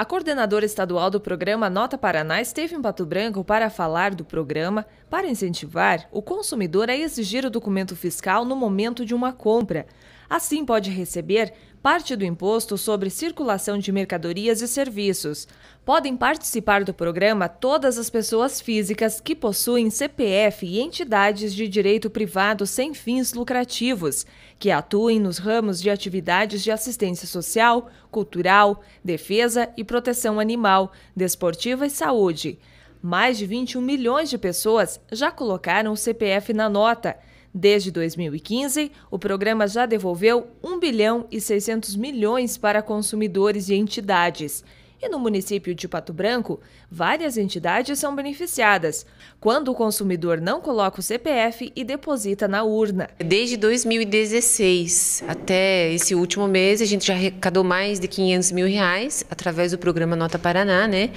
A coordenadora estadual do programa Nota Paraná esteve em Pato Branco para falar do programa para incentivar o consumidor a exigir o documento fiscal no momento de uma compra. Assim, pode receber parte do imposto sobre circulação de mercadorias e serviços. Podem participar do programa todas as pessoas físicas que possuem CPF e entidades de direito privado sem fins lucrativos, que atuem nos ramos de atividades de assistência social, cultural, defesa e proteção animal, desportiva e saúde. Mais de 21 milhões de pessoas já colocaram o CPF na nota Desde 2015, o programa já devolveu 1 bilhão e 600 milhões para consumidores e entidades. E no município de Pato Branco, várias entidades são beneficiadas quando o consumidor não coloca o CPF e deposita na urna. Desde 2016 até esse último mês, a gente já arrecadou mais de 500 mil reais através do programa Nota Paraná, né?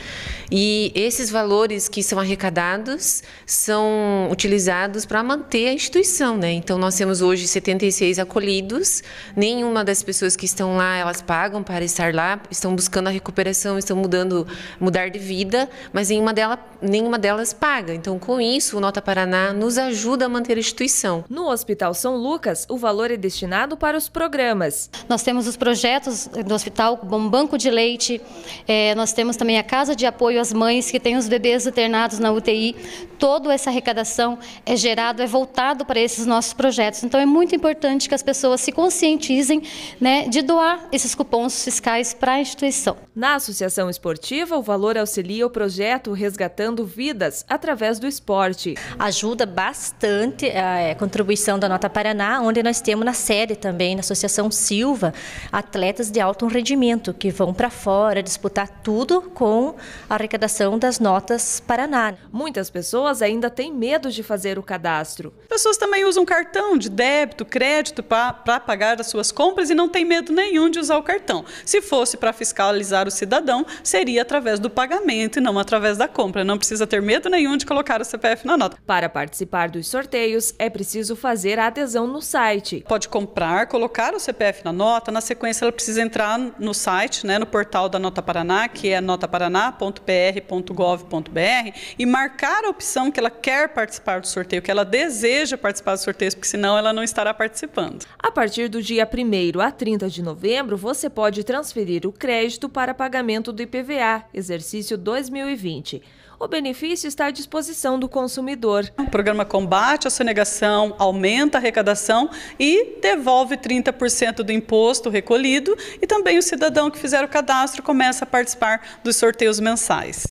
E esses valores que são arrecadados são utilizados para manter a instituição, né? Então nós temos hoje 76 acolhidos. Nenhuma das pessoas que estão lá elas pagam para estar lá, estão buscando a recuperação estão mudando, mudar de vida, mas nenhuma, dela, nenhuma delas paga. Então, com isso, o Nota Paraná nos ajuda a manter a instituição. No Hospital São Lucas, o valor é destinado para os programas. Nós temos os projetos do hospital, um banco de leite, é, nós temos também a casa de apoio às mães que têm os bebês internados na UTI. Toda essa arrecadação é gerada, é voltado para esses nossos projetos. Então, é muito importante que as pessoas se conscientizem né, de doar esses cupons fiscais para a instituição. Na associação Associação Esportiva, o valor auxilia o projeto Resgatando Vidas através do esporte. Ajuda bastante a é, contribuição da Nota Paraná, onde nós temos na sede também, na Associação Silva, atletas de alto rendimento que vão para fora disputar tudo com a arrecadação das notas Paraná. Muitas pessoas ainda têm medo de fazer o cadastro. Pessoas também usam cartão de débito, crédito para pagar as suas compras e não têm medo nenhum de usar o cartão. Se fosse para fiscalizar o cidadão, então, seria através do pagamento e não através da compra. Não precisa ter medo nenhum de colocar o CPF na nota. Para participar dos sorteios, é preciso fazer a adesão no site. Pode comprar, colocar o CPF na nota, na sequência ela precisa entrar no site, né, no portal da Nota Paraná, que é notaparaná.pr.gov.br e marcar a opção que ela quer participar do sorteio, que ela deseja participar do sorteio, porque senão ela não estará participando. A partir do dia 1 a 30 de novembro, você pode transferir o crédito para pagamento pagamento do IPVA, exercício 2020. O benefício está à disposição do consumidor. O programa combate a sonegação, aumenta a arrecadação e devolve 30% do imposto recolhido e também o cidadão que fizer o cadastro começa a participar dos sorteios mensais.